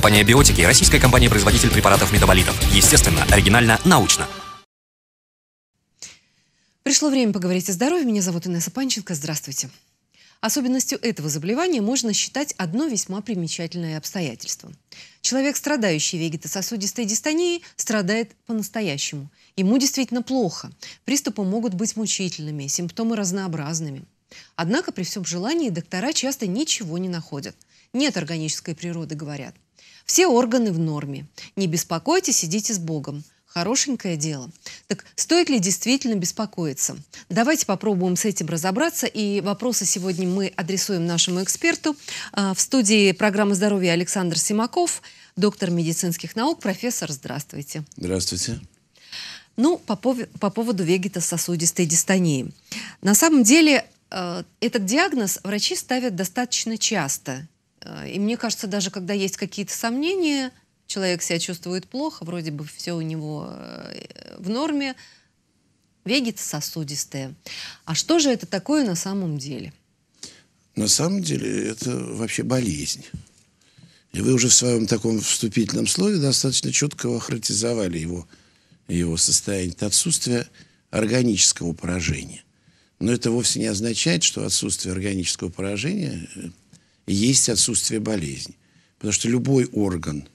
Компания «Биотики» – российская компания-производитель препаратов метаболитов. Естественно, оригинально, научно. Пришло время поговорить о здоровье. Меня зовут Инесса Панченко. Здравствуйте. Особенностью этого заболевания можно считать одно весьма примечательное обстоятельство. Человек, страдающий вегетососудистой дистонией, страдает по-настоящему. Ему действительно плохо. Приступы могут быть мучительными, симптомы разнообразными. Однако при всем желании доктора часто ничего не находят. Нет органической природы, говорят. Все органы в норме. Не беспокойтесь, идите с Богом. Хорошенькое дело. Так стоит ли действительно беспокоиться? Давайте попробуем с этим разобраться. И вопросы сегодня мы адресуем нашему эксперту. А, в студии программы здоровья Александр Симаков, доктор медицинских наук, профессор. Здравствуйте. Здравствуйте. Ну, по, пов- по поводу вегетососудистой дистонии. На самом деле, э, этот диагноз врачи ставят достаточно часто. Э, и мне кажется, даже когда есть какие-то сомнения, человек себя чувствует плохо, вроде бы все у него э, в норме, вегет сосудистая. А что же это такое на самом деле? На самом деле это вообще болезнь. И вы уже в своем таком вступительном слове достаточно четко охарактеризовали его, его состояние. Это отсутствие органического поражения. Но это вовсе не означает, что отсутствие органического поражения э, есть отсутствие болезни. Потому что любой орган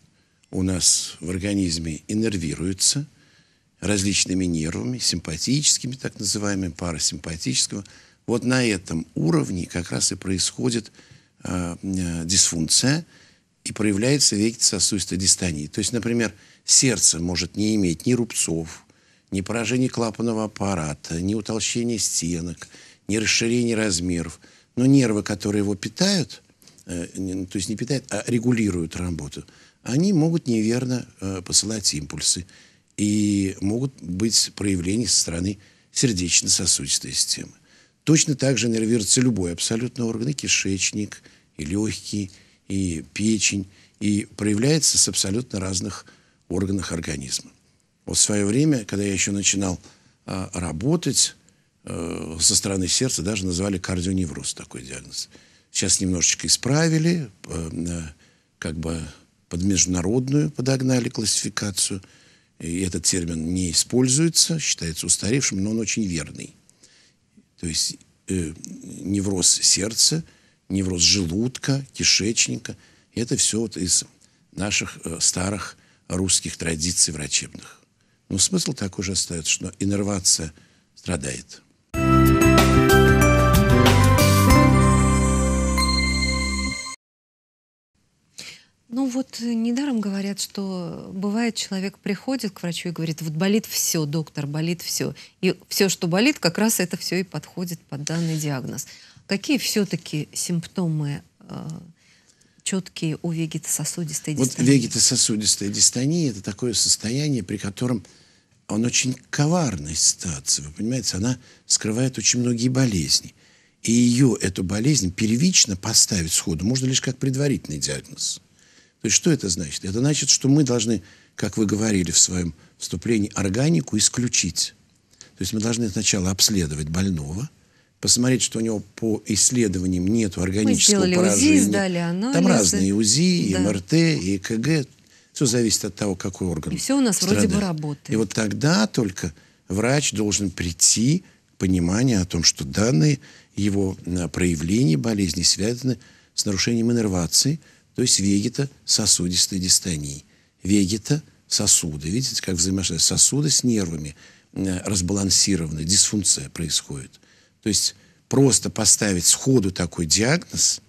у нас в организме иннервируется различными нервами, симпатическими, так называемыми, парасимпатическими. Вот на этом уровне как раз и происходит а, э, дисфункция и проявляется вегетососудистая дистония. То есть, например, сердце может не иметь ни рубцов, ни поражения клапанного аппарата, ни утолщения стенок, ни расширения размеров. Но нервы, которые его питают – Э, ну, то есть не питают, а регулируют работу, они могут неверно э, посылать импульсы и могут быть проявления со стороны сердечно-сосудистой системы. Точно так же нервируется любой абсолютно орган, и кишечник, и легкие, и печень, и проявляется с абсолютно разных органах организма. Вот в свое время, когда я еще начинал а, работать, э, со стороны сердца даже назвали кардионевроз такой диагноз. Сейчас немножечко исправили, эм, э, как бы под международную подогнали классификацию. И этот термин не используется, считается устаревшим, но он очень верный. То есть э, невроз сердца, невроз желудка, кишечника. Это все вот из наших э, старых русских традиций врачебных. Но смысл такой же остается, что иннервация страдает. Thank Ну вот э, недаром говорят, что бывает, человек приходит к врачу и говорит, вот болит все, доктор, болит все. И все, что болит, как раз это все и подходит под данный диагноз. Какие все-таки симптомы э, четкие у вегетососудистой дистонии? Вот вегетососудистая дистония – это такое состояние, при котором он очень коварной ситуация, вы понимаете, она скрывает очень многие болезни. И ее, эту болезнь, первично поставить сходу можно лишь как предварительный диагноз. То есть что это значит? Это значит, что мы должны, как вы говорили в своем вступлении, органику исключить. То есть мы должны сначала обследовать больного, посмотреть, что у него по исследованиям нет органического мы поражения. УЗИ, сдали анализы. Там разные УЗИ, да. МРТ, и ЭКГ. Все зависит от того, какой орган. И все у нас страдает. вроде бы работает. И вот тогда только врач должен прийти к пониманию о том, что данные его э, проявления болезни связаны с нарушением иннервации – то есть вегета сосудистой дистонии. Вегета сосуды. Видите, как взаимоотношения сосуды с нервами э, разбалансированы, дисфункция происходит. То есть просто поставить сходу такой диагноз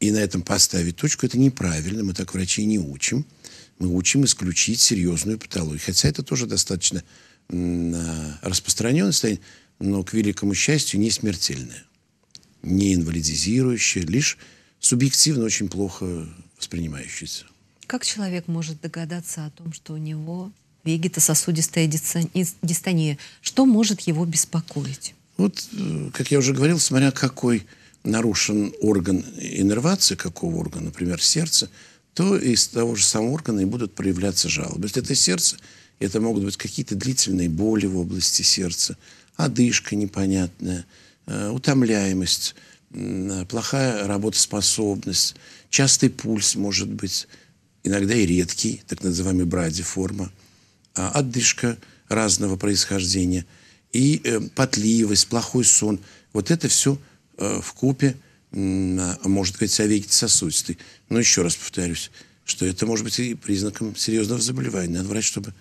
и на этом поставить точку, это неправильно, мы так врачей не учим. Мы учим исключить серьезную патологию. Хотя это тоже достаточно э, распространенное состояние, но, к великому счастью, не смертельное, не инвалидизирующее, лишь субъективно очень плохо воспринимающийся. Как человек может догадаться о том, что у него вегетососудистая дистония? Что может его беспокоить? Вот, э, как я уже говорил, смотря какой нарушен орган иннервации, какого органа, например, сердце, то из того же самого органа и будут проявляться жалобы. То есть это сердце, это могут быть какие-то длительные боли в области сердца, одышка непонятная, э, утомляемость, плохая работоспособность, частый пульс может быть, иногда и редкий, так называемый брадиформа, а, отдышка разного происхождения и э, потливость, плохой сон. Вот это все э, в купе может говорить о вегетососудистой. Но еще раз повторюсь, что это может быть и признаком серьезного заболевания. Надо врач, чтобы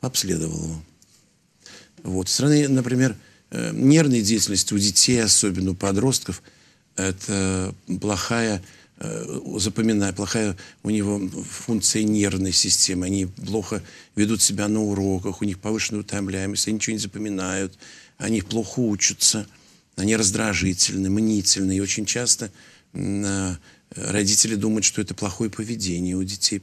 обследовал его. Вот. с Страны, например, э, нервной деятельности у детей, особенно у подростков – это плохая э, запоминая, плохая у него функция нервной системы, они плохо ведут себя на уроках, у них повышенная утомляемость, они ничего не запоминают, они плохо учатся, они раздражительны, мнительны, и очень часто а, родители думают, что это плохое поведение у детей,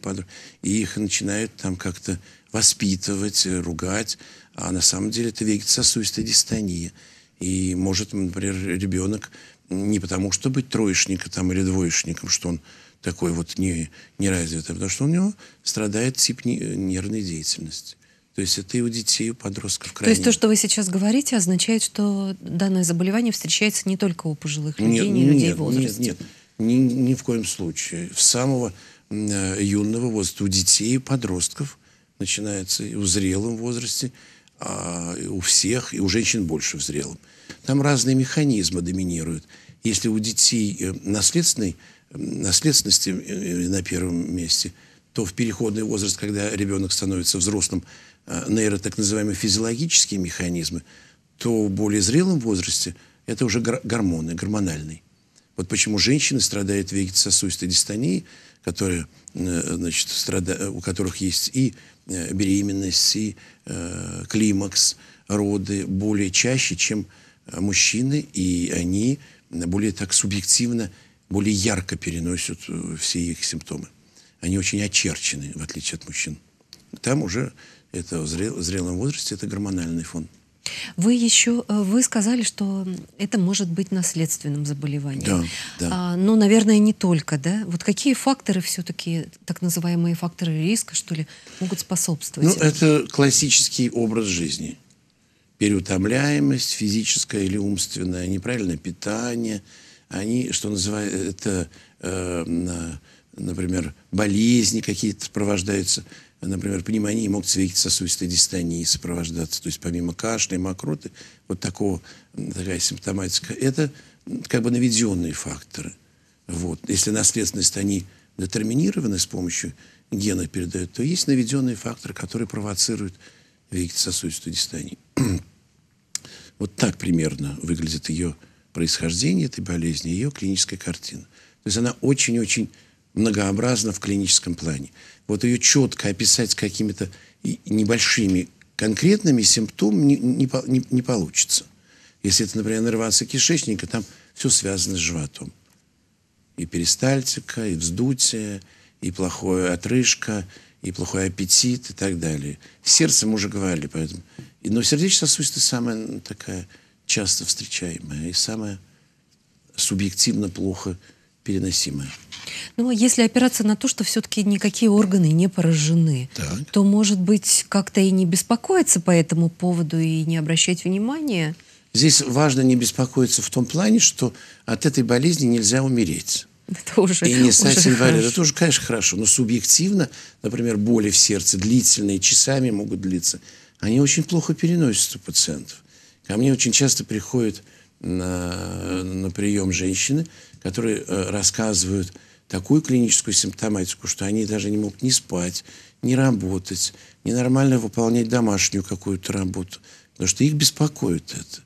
и их начинают там как-то воспитывать, ругать, а на самом деле это вегетососудистая дистония. И может, например, ребенок не потому, что быть троечником там, или двоечником, что он такой вот не, не развитый, а потому что у него страдает тип не, нервной деятельности. То есть это и у детей, и у подростков крайне. То есть то, что вы сейчас говорите, означает, что данное заболевание встречается не только у пожилых людей, нет, не людей нет, возрасте? Нет, нет, ни, ни в коем случае. В самого э, юного возраста у детей и подростков начинается, и в зрелом возрасте – а, у всех, и у женщин больше в зрелом. Там разные механизмы доминируют. Если у детей э, наследственный наследственности э, э, на первом месте, то в переходный возраст, когда ребенок становится взрослым, нейро так называемые физиологические механизмы, то в более зрелом возрасте это уже гормоны, гормональный. Вот почему женщины страдают вегетососудистой дистонией, которые, значит, страда... у которых есть и Э, беременность и э, климакс, роды более чаще, чем э, мужчины, и они более так субъективно, более ярко переносят все их симптомы. Они очень очерчены, в отличие от мужчин. Там уже это в зрелом возрасте это гормональный фон. Вы еще, э, вы сказали, что это может быть наследственным заболеванием. Да, да. А, но, ну, наверное, не только, да? Вот какие факторы все-таки, так называемые факторы риска, что ли, могут способствовать? Ну, это классический образ жизни. Переутомляемость физическая или умственная, неправильное питание. Они, что называют, это, э, э, например, болезни какие-то сопровождаются например, пневмонии могут цвести сосудистой дистонии сопровождаться. То есть помимо кашля и мокроты, вот такого, такая симптоматика, это как бы наведенные факторы. Вот. Если наследственность, они детерминированы с помощью гена передают, то есть наведенные факторы, которые провоцируют вегетососудистую дистонию. вот так примерно выглядит ее происхождение этой болезни, ее клиническая картина. То есть она очень-очень многообразна в клиническом плане. Вот ее четко описать какими-то небольшими конкретными симптомами не, не, не, не получится. Если это, например, нервация кишечника, там все связано с животом. И перистальтика, и вздутие, и плохая отрыжка, и плохой аппетит, и так далее. Сердце мы уже говорили, поэтому... Но сердечно-сосудистая самая такая часто встречаемая и самая субъективно плохо переносимая. Ну, а если опираться на то, что все-таки никакие органы не поражены, так. то, может быть, как-то и не беспокоиться по этому поводу и не обращать внимания? Здесь важно не беспокоиться в том плане, что от этой болезни нельзя умереть. Это уже, и не стать инвалидом. Это тоже, конечно, хорошо. Но субъективно, например, боли в сердце длительные, часами могут длиться, они очень плохо переносятся у пациентов. Ко мне очень часто приходят на, на прием женщины, которые э, рассказывают, такую клиническую симптоматику, что они даже не могут не спать, не работать, ненормально выполнять домашнюю какую-то работу, потому что их беспокоит это.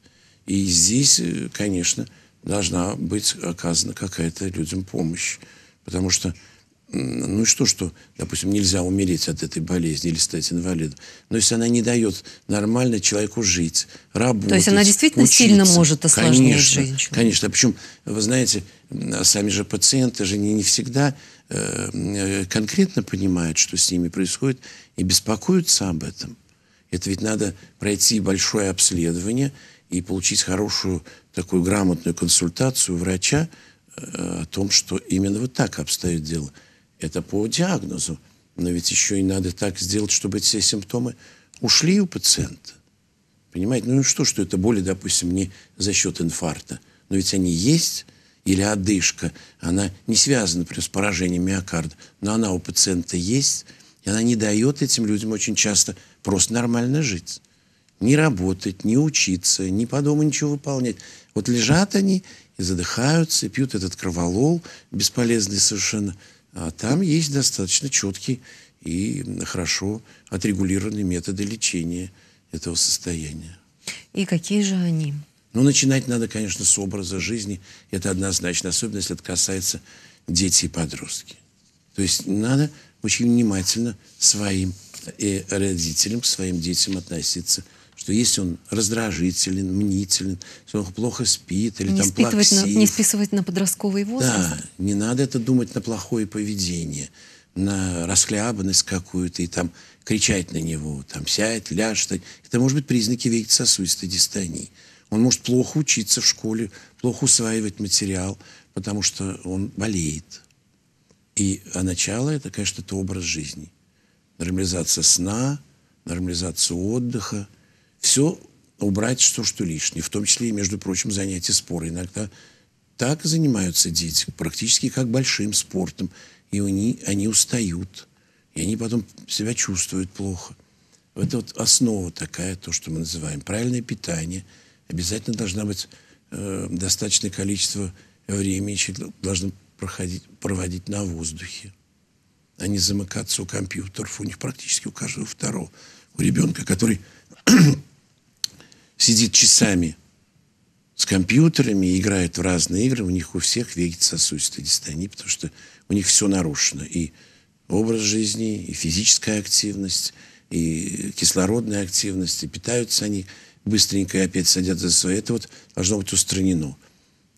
И здесь, э, конечно, должна быть оказана какая-то людям помощь, потому что ну и что, что, допустим, нельзя умереть от этой болезни или стать инвалидом. Но если она не дает нормально человеку жить, работать, То есть она действительно учиться, сильно может осложнить конечно, жизнь. Конечно. причем, вы знаете, а сами же пациенты же не, не всегда э, э, конкретно понимают, что с ними происходит, и беспокоятся об этом. Это ведь надо пройти большое обследование и получить хорошую такую грамотную консультацию врача э, о том, что именно вот так обстоит дело – это по диагнозу. Но ведь еще и надо так сделать, чтобы все симптомы ушли у пациента. Понимаете? Ну и что, что это боли, допустим, не за счет инфаркта. Но ведь они есть, или одышка, она не связана при с поражением миокарда, но она у пациента есть, и она не дает этим людям очень часто просто нормально жить. Не работать, не учиться, не по дому ничего выполнять. Вот лежат они и задыхаются, и пьют этот кроволол, бесполезный совершенно, а там есть достаточно четкий и хорошо отрегулированные методы лечения этого состояния. И какие же они? Ну, начинать надо, конечно, с образа жизни. Это однозначно, особенно если это касается детей и подростки. То есть надо очень внимательно своим и э, родителям, своим детям относиться – что если он раздражителен, мнителен, если он плохо спит или не там плаксив. На, не списывать на подростковый возраст. Да, не надо это думать на плохое поведение, на расхлябанность какую-то и там кричать на него, там сядь, ляжь. это может быть признаки вегетососудистой дистонии. Он может плохо учиться в школе, плохо усваивать материал, потому что он болеет. И а начало это, конечно, это образ жизни. Нормализация сна, нормализация отдыха – все убрать, что, что лишнее, в том числе и, между прочим, занятия споры. Иногда так занимаются дети, практически как большим спортом, и они, они устают, и они потом себя чувствуют плохо. Это вот основа такая, то, что мы называем правильное питание. Обязательно должна быть э, достаточное количество времени, человек должен проходить, проводить на воздухе, а не замыкаться у компьютеров. У них практически у каждого второго. У ребенка, который сидит часами с компьютерами, играет в разные игры, у них у всех вегет сосудистая дистония, потому что у них все нарушено. И образ жизни, и физическая активность, и кислородная активность, и питаются они быстренько и опять садятся за свое. Это вот должно быть устранено.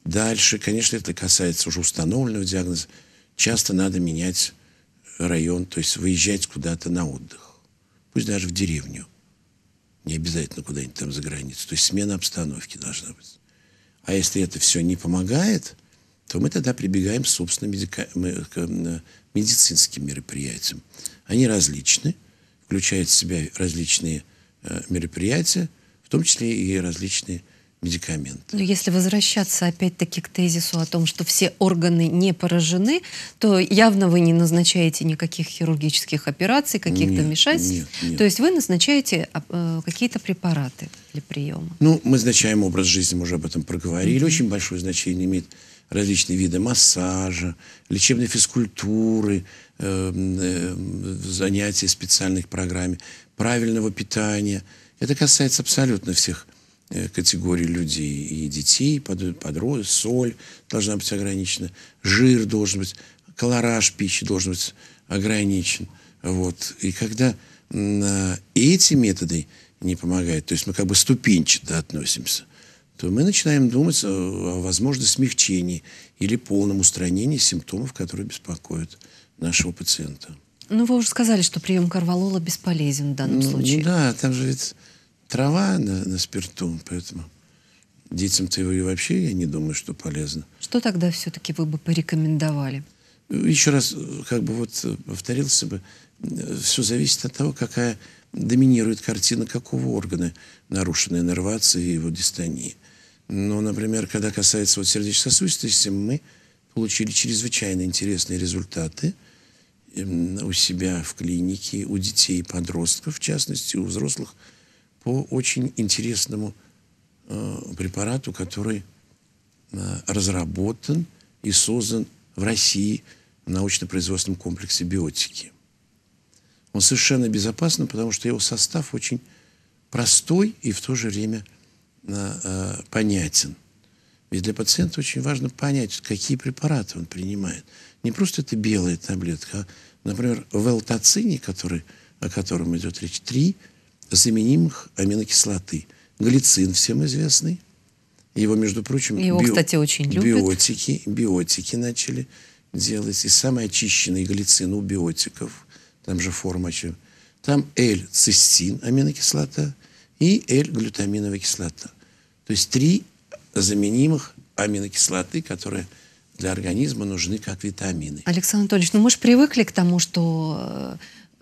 Дальше, конечно, это касается уже установленного диагноза. Часто надо менять район, то есть выезжать куда-то на отдых. Пусть даже в деревню. Не обязательно куда-нибудь там за границу. То есть смена обстановки должна быть. А если это все не помогает, то мы тогда прибегаем к собственным медика... к медицинским мероприятиям. Они различны, включают в себя различные э, мероприятия, в том числе и различные медикаменты. Но если возвращаться опять-таки к тезису о том, что все органы не поражены, то явно вы не назначаете никаких хирургических операций, каких-то вмешательств. Нет, нет. То есть вы назначаете а, э, какие-то препараты для приема. Ну, мы назначаем образ жизни, мы уже об этом проговорили. Mm-hmm. Очень большое значение имеет различные виды массажа, лечебной физкультуры, э, э, занятий специальных программ, правильного питания. Это касается абсолютно всех Э, категории людей и детей, под, соль должна быть ограничена, жир должен быть, колораж пищи должен быть ограничен. Вот. И когда и эти методы не помогают, то есть мы как бы ступенчато относимся, то мы начинаем думать о возможности смягчения или полном устранении симптомов, которые беспокоят нашего пациента. Ну, вы уже сказали, что прием карвалола бесполезен в данном ну, ну случае. Ну да, там же ведь трава на, на спирту, поэтому детям-то его и вообще, я не думаю, что полезно. Что тогда все-таки вы бы порекомендовали? Еще раз, как бы вот повторился бы, все зависит от того, какая доминирует картина какого органа, нарушенной нервации и его дистонии. Но, например, когда касается вот сердечно-сосудистой системы, мы получили чрезвычайно интересные результаты эм, у себя в клинике, у детей и подростков, в частности, у взрослых – по очень интересному э, препарату, который э, разработан и создан в России в научно-производственном комплексе биотики. Он совершенно безопасен, потому что его состав очень простой и в то же время э, э, понятен. Ведь для пациента очень важно понять, какие препараты он принимает. Не просто это белая таблетка, а, например, в который, о котором идет речь, три – заменимых аминокислоты. глицин всем известный. Его, между прочим, Его, био... кстати, очень любят. Биотики, биотики начали делать. И самый очищенный глицин у биотиков. Там же форма. Там L-цистин, аминокислота, и L-глютаминовая кислота. То есть три заменимых аминокислоты, которые для организма нужны как витамины. Александр Анатольевич, ну мы же привыкли к тому, что э,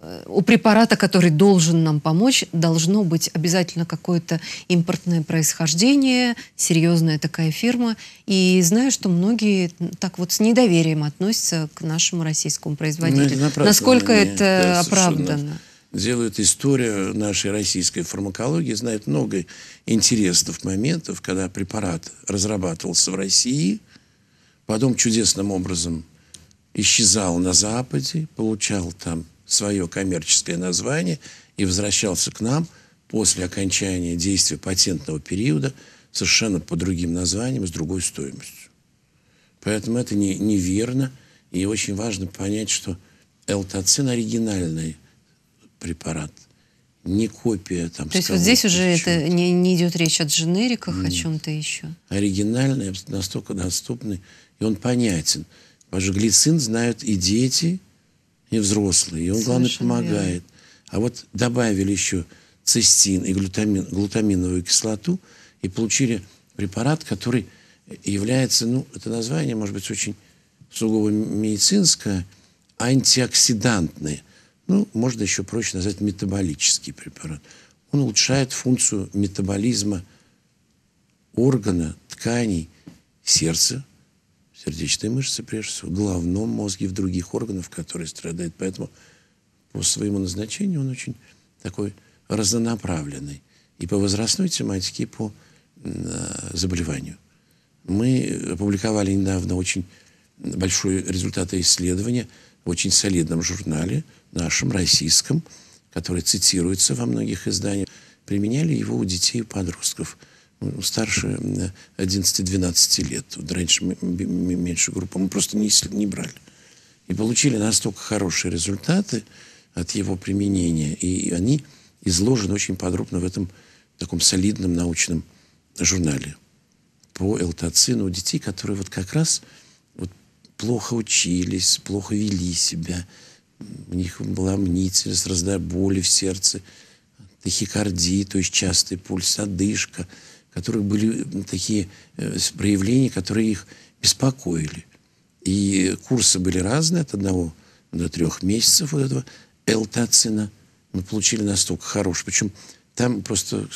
Э, у препарата, который должен нам помочь, должно быть обязательно какое-то импортное происхождение, серьезная такая фирма. И знаю, что многие так вот с недоверием относятся к нашему российскому производителю. Ну, это Насколько они, это да, оправдано? Делают историю нашей российской фармакологии, знают много интересных моментов, когда препарат разрабатывался в России, потом чудесным образом исчезал на Западе, получал там свое коммерческое название и возвращался к нам после окончания действия патентного периода совершенно по другим названиям, с другой стоимостью. Поэтому это не, неверно, и очень важно понять, что элтоцин – оригинальный препарат, не копия там. То есть вот здесь уже это не, не идет речь о дженериках, Нет. о чем-то еще? Оригинальный, настолько доступный, и он понятен. Потому что глицин знают и дети, и взрослый, и он, главное, помогает. Верно. А вот добавили еще цистин и глутамин, глутаминовую кислоту и получили препарат, который является, ну, это название, может быть, очень сугубо медицинское, антиоксидантное. Ну, можно еще проще назвать метаболический препарат. Он улучшает функцию метаболизма органа, тканей, сердца, сердечной мышцы, прежде всего, головном мозге, в других органах, которые страдают. Поэтому по своему назначению он очень такой разнонаправленный. И по возрастной тематике, и по э, заболеванию. Мы опубликовали недавно очень большой результаты исследования в очень солидном журнале, нашем, российском, который цитируется во многих изданиях. Применяли его у детей и подростков – старше 11-12 лет. Вот раньше меньше группа. Мы просто не, не брали. И получили настолько хорошие результаты от его применения. И они изложены очень подробно в этом таком солидном научном журнале по элтоцину а у детей, которые вот как раз вот плохо учились, плохо вели себя. У них была мнительность, раздоболи в сердце, тахикардия, то есть частый пульс, одышка – которых были такие э, проявления, которые их беспокоили. И курсы были разные, от одного до трех месяцев вот этого элтацина. Мы получили настолько хороший. Причем там просто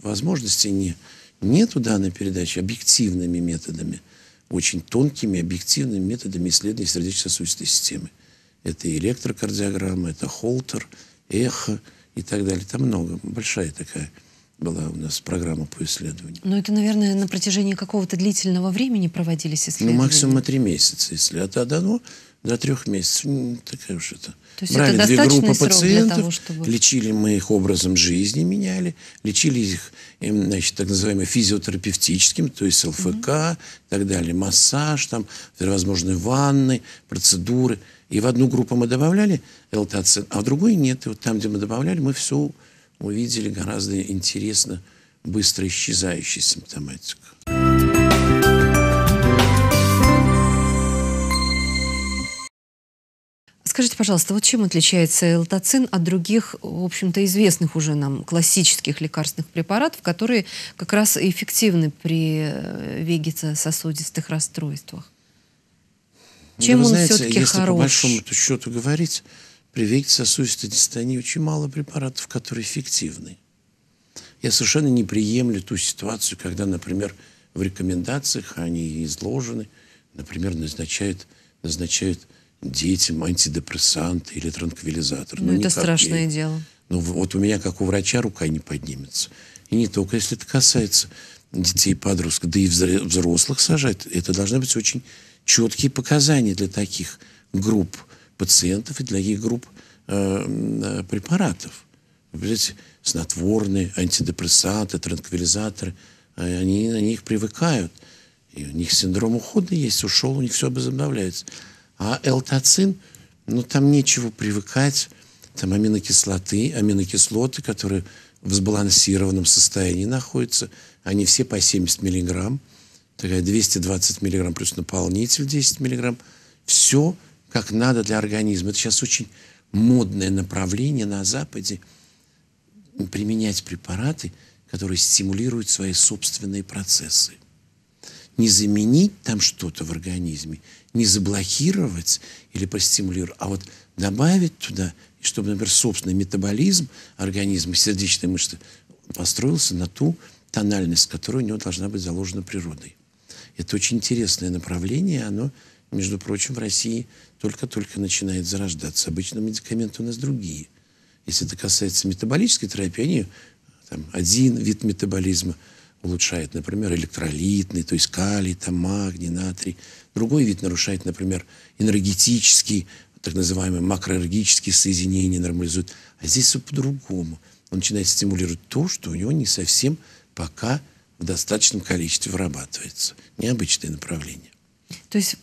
возможности не, нету данной передачи объективными методами, очень тонкими объективными методами исследования сердечно-сосудистой системы. Это электрокардиограмма, это холтер, эхо и так далее. Там много, большая такая была у нас программа по исследованию. Но это, наверное, на протяжении какого-то длительного времени проводились ну, исследования? Ну, максимум три месяца, если от одного до трех месяцев. Ну, такая уж это. То есть Брали это две группы пациентов, того, чтобы... лечили мы их образом жизни, меняли, лечили их, эм, значит, так называемым физиотерапевтическим, то есть ЛФК mm -hmm. и так далее, массаж, там, всевозможные ванны, процедуры. И в одну группу мы добавляли ЛТАЦин, а в другую нет. И вот там, где мы добавляли, мы все увидели гораздо интересно быстро исчезающую симптоматику. Скажите, пожалуйста, вот чем отличается элтоцин от других, в общем-то, известных уже нам классических лекарственных препаратов, которые как раз эффективны при э, вегетососудистых расстройствах? Чем да, он все-таки хорош? Если по большому счету говорить, при вегетососудистой дистонии очень мало препаратов, которые эффективны. Я совершенно не приемлю ту ситуацию, когда, например, в рекомендациях они изложены, например, назначают, назначают детям антидепрессанты или транквилизатор. Ну, ну, это страшное я. дело. Ну, вот у меня, как у врача, рука не поднимется. И не только, если это касается детей, и подростков, да и взрослых сажать. Это должны быть очень четкие показания для таких групп – пациентов и для их групп э, э, препаратов. Вы знаете, снотворные, антидепрессанты, транквилизаторы, а они на них привыкают. И у них синдром ухода есть, ушел, у них все возобновляется. А элтоцин, ну там нечего привыкать, там аминокислоты, аминокислоты, которые в сбалансированном состоянии находятся, они все по 70 миллиграмм, такая 220 миллиграмм плюс наполнитель 10 миллиграмм, все как надо для организма. Это сейчас очень модное направление на Западе применять препараты, которые стимулируют свои собственные процессы. Не заменить там что-то в организме, не заблокировать или постимулировать, а вот добавить туда, чтобы, например, собственный метаболизм организма, сердечной мышцы построился на ту тональность, которая у него должна быть заложена природой. Это очень интересное направление, оно между прочим, в России только-только начинает зарождаться. Обычно медикаменты у нас другие. Если это касается метаболической терапии, они там, один вид метаболизма улучшает, например, электролитный, то есть калий, там, магний, натрий. Другой вид нарушает, например, энергетический, так называемые макроэргические соединения нормализуют. А здесь все по-другому. Он начинает стимулировать то, что у него не совсем пока в достаточном количестве вырабатывается. Необычное направление. То есть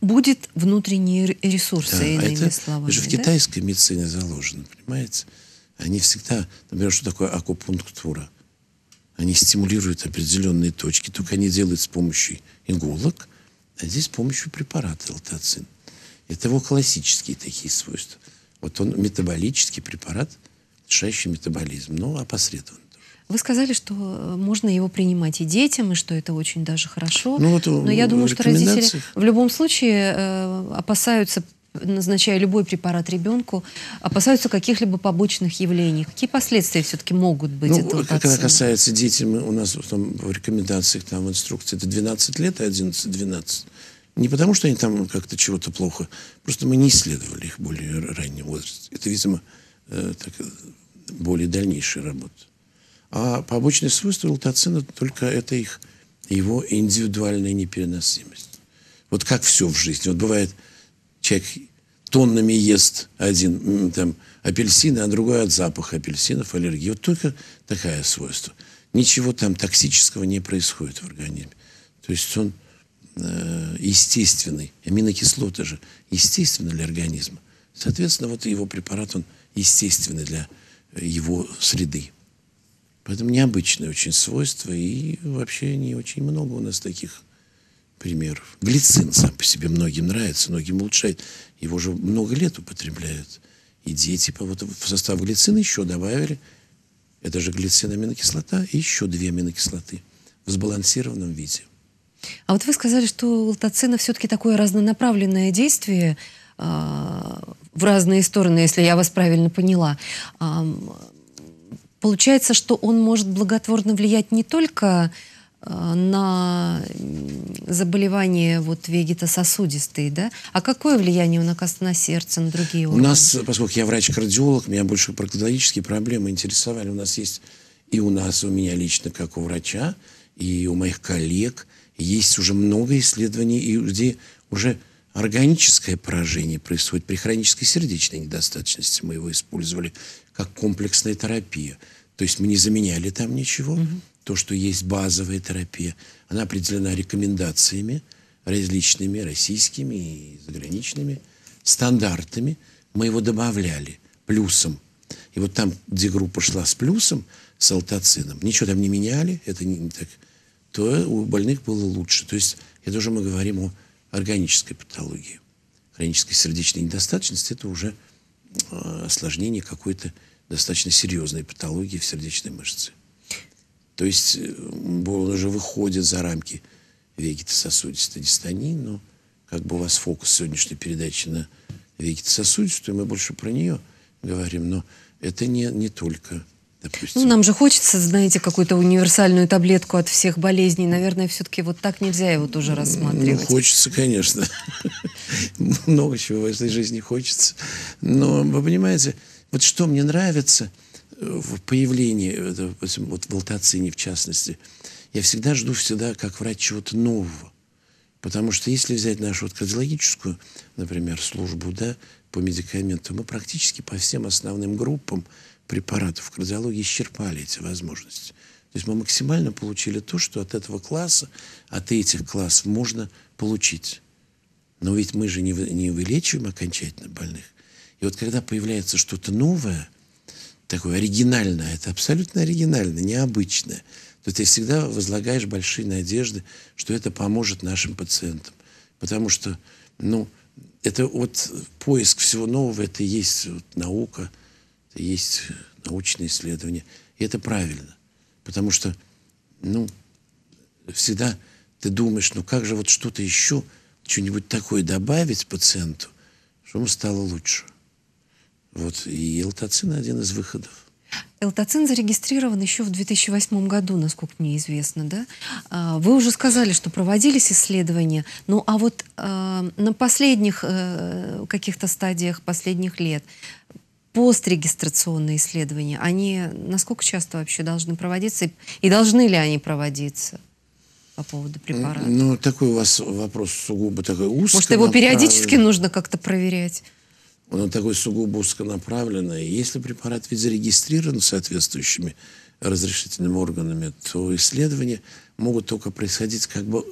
будет внутренние ресурсы, да, а иными это, словами. Это же в китайской медицине заложено, понимаете? Они всегда, например, что такое акупунктура? Они стимулируют определенные точки, только они делают с помощью иголок, а здесь с помощью препарата элтоцин. Это его классические такие свойства. Вот он метаболический препарат, решающий метаболизм, но опосредованно. Вы сказали, что э, можно его принимать и детям, и что это очень даже хорошо. Ну, вот э, Но я думаю, что родители в любом случае э, опасаются назначая любой препарат ребенку, опасаются каких-либо побочных явлений. Какие последствия все-таки могут быть? Ну, это когда касается детей, у нас там, в рекомендациях, там, в инструкции, это 12 лет, 11-12. Не потому, что они там как-то чего-то плохо, просто мы не исследовали их более ранний возраст. Это, видимо, э, так, более дальнейшая работа. А побочное свойство лутацина только это их, его индивидуальная непереносимость. Вот как все в жизни. Вот бывает, человек тоннами ест один там, апельсин, а другой от запаха апельсинов, аллергии. Вот только такое свойство. Ничего там токсического не происходит в организме. То есть он э, естественный. Аминокислоты же естественны для организма. Соответственно, вот его препарат, он естественный для его среды. Поэтому необычное очень свойство, и вообще не очень много у нас таких примеров. Глицин сам по себе многим нравится, многим улучшает. Его уже много лет употребляют. И дети, типа, вот в состав глицина еще добавили, это же глицинаминокислота и еще две аминокислоты в сбалансированном виде. А вот вы сказали, что у латоцина все-таки такое разнонаправленное действие э, в разные стороны, если я вас правильно поняла. Э, Получается, что он может благотворно влиять не только э, на заболевания вот вегетососудистые, да? А какое влияние он оказывает на сердце, на другие органы? У нас, поскольку я врач-кардиолог, меня больше прокардиологические проблемы интересовали. У нас есть и у нас, у меня лично, как у врача, и у моих коллег, есть уже много исследований, и где уже органическое поражение происходит при хронической сердечной недостаточности. Мы его использовали как комплексная терапия. То есть мы не заменяли там ничего. Угу. То, что есть базовая терапия, она определена рекомендациями различными, российскими и заграничными, стандартами. Мы его добавляли плюсом. И вот там, где группа шла с плюсом, с алтоцином, ничего там не меняли, это не так, то у больных было лучше. То есть это уже мы говорим о органической патологии. Хронической сердечной недостаточности – это уже Э, осложнение какой-то достаточно серьезной патологии в сердечной мышце. То есть э, он уже выходит за рамки вегетососудистой дистонии, но как бы у вас фокус сегодняшней передачи на вегетососудистую, мы больше про нее говорим, но это не, не только допустим. Ну, нам же хочется, знаете, какую-то универсальную таблетку от всех болезней. Наверное, все-таки вот так нельзя его тоже рассматривать. Ну, хочется, конечно. Много чего в этой жизни хочется. Но, вы понимаете, вот что мне нравится э, в появлении, э, вот в Алтацине в частности, я всегда жду всегда, как врач, чего-то нового. Потому что если взять нашу вот кардиологическую, например, службу, да, по медикаментам, мы практически по всем основным группам препаратов в кардиологии исчерпали эти возможности. То есть мы максимально получили то, что от этого класса, от этих классов можно получить. Но ведь мы же не, не вылечиваем окончательно больных. И вот когда появляется что-то новое, такое оригинальное, это абсолютно оригинальное, необычное, то ты всегда возлагаешь большие надежды, что это поможет нашим пациентам. Потому что, ну, это вот поиск всего нового, это и есть вот наука – есть научные исследования. И это правильно. Потому что, ну, всегда ты думаешь, ну как же вот что-то еще, что-нибудь такое добавить пациенту, чтобы стало лучше. Вот и элтоцин один из выходов. Элтоцин зарегистрирован еще в 2008 году, насколько мне известно, да? А, вы уже сказали, что проводились исследования, ну а вот э, на последних э, каких-то стадиях последних лет пострегистрационные исследования, они насколько часто вообще должны проводиться и должны ли они проводиться? по поводу э, препарата. Ну, такой у вас вопрос сугубо такой узкий. Может, его периодически нужно как-то проверять? Он такой сугубо узконаправленный. Если препарат ведь зарегистрирован соответствующими разрешительными органами, то исследования могут только происходить как бы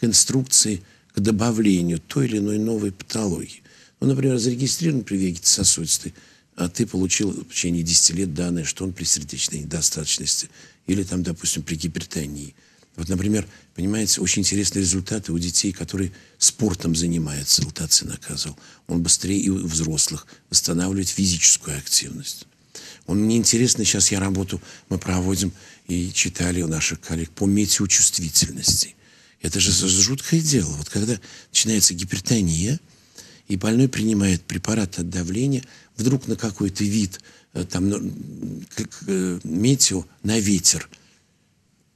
к инструкции к добавлению той или иной новой патологии. Ну, например, зарегистрирован при вегетососудистой сосудистой а ты получил в течение 10 лет данные, что он при сердечной недостаточности или там, допустим, при гипертонии. Вот, например, понимаете, очень интересные результаты у детей, которые спортом занимаются, Лтацин наказывал, Он быстрее и у взрослых восстанавливает физическую активность. Он мне интересно, сейчас я работу, мы проводим и читали у наших коллег по метеочувствительности. Это же жуткое дело. Вот когда начинается гипертония – и больной принимает препарат от давления, вдруг на какой-то вид, э, там, как ну, э, метео, на ветер.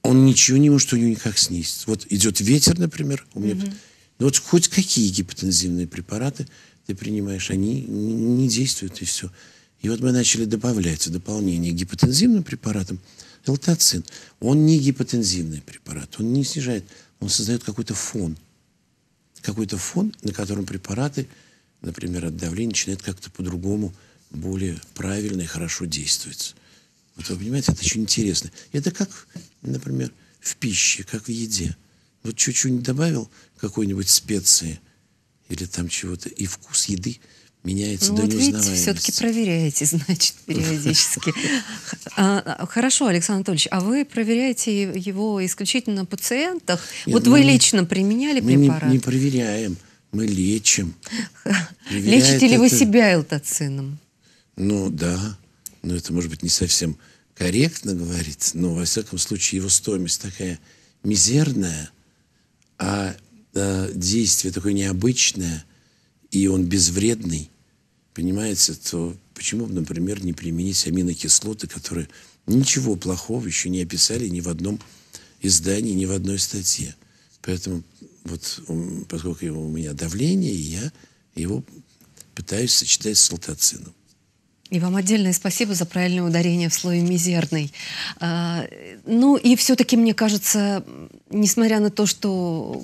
Он ничего не может у него никак снизить. Вот идет ветер, например, у меня... Mm-hmm. Но ну, вот хоть какие гипотензивные препараты ты принимаешь, они не действуют, и все. И вот мы начали добавлять в дополнение гипотензивным препаратам элтоцин. Он не гипотензивный препарат, он не снижает, он создает какой-то фон какой-то фон, на котором препараты, например, от давления, начинают как-то по-другому, более правильно и хорошо действовать. Вот вы понимаете, это очень интересно. Это как, например, в пище, как в еде. Вот чуть-чуть добавил какой-нибудь специи или там чего-то, и вкус еды – меняется ну, до вот неузнаваемости. Видите, все-таки проверяете, значит, периодически. А, а, хорошо, Александр Анатольевич, а вы проверяете его исключительно на пациентах? вот вы лично применяли препарат? Мы не, проверяем, мы лечим. Лечите ли вы себя элтоцином? Ну да, но это может быть не совсем корректно говорить, но во всяком случае его стоимость такая мизерная, а э, действие такое необычное – и он безвредный, понимаете, то почему бы, например, не применить аминокислоты, которые ничего плохого еще не описали ни в одном издании, ни в одной статье. Поэтому вот поскольку у меня давление, я его пытаюсь сочетать с лотоцином. И вам отдельное спасибо за правильное ударение в слове «мизерный». А, ну и все-таки, мне кажется, несмотря на то, что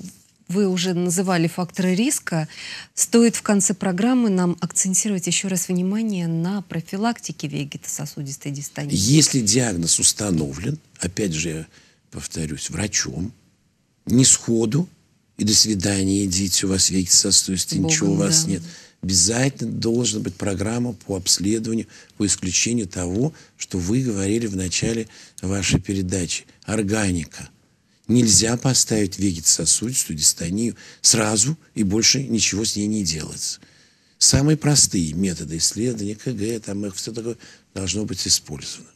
вы уже называли факторы риска, стоит в конце программы нам акцентировать еще раз внимание на профилактике вегетососудистой дистонии. Если диагноз установлен, опять же, повторюсь, врачом, не сходу, и до свидания идите, у вас вегетососудистый, ничего у вас да. нет. Обязательно должна быть программа по обследованию, по исключению того, что вы говорили в начале вашей передачи. Органика – Нельзя поставить вегетососудистую дистонию сразу и больше ничего с ней не делать. Самые простые методы исследования, КГ, там их все такое должно быть использовано.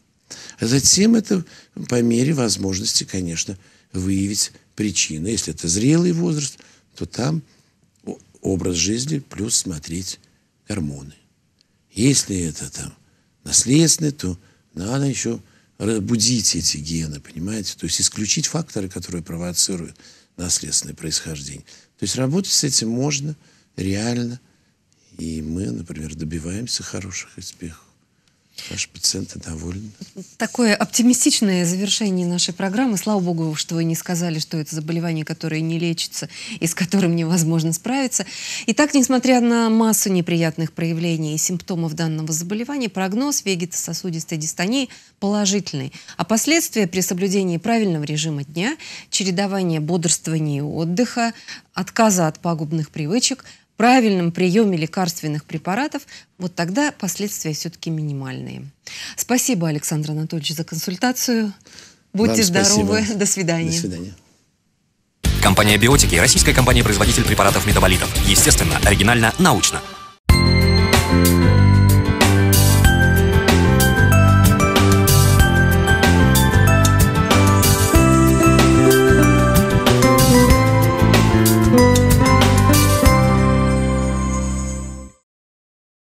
А затем это по мере возможности, конечно, выявить причины. Если это зрелый возраст, то там образ жизни плюс смотреть гормоны. Если это там наследственное, то надо еще разбудить эти гены, понимаете? То есть исключить факторы, которые провоцируют наследственное происхождение. То есть работать с этим можно реально, и мы, например, добиваемся хороших успехов. Ваши пациенты довольны. Такое оптимистичное завершение нашей программы. Слава богу, что вы не сказали, что это заболевание, которое не лечится и с которым невозможно справиться. Итак, несмотря на массу неприятных проявлений и симптомов данного заболевания, прогноз вегетососудистой дистонии положительный. А последствия при соблюдении правильного режима дня, чередования бодрствования и отдыха, отказа от пагубных привычек – правильном приеме лекарственных препаратов, вот тогда последствия все-таки минимальные. Спасибо, Александр Анатольевич, за консультацию. Будьте Вам здоровы. Спасибо. До свидания. До свидания. Компания «Биотики» – российская компания-производитель препаратов метаболитов. Естественно, оригинально, научно.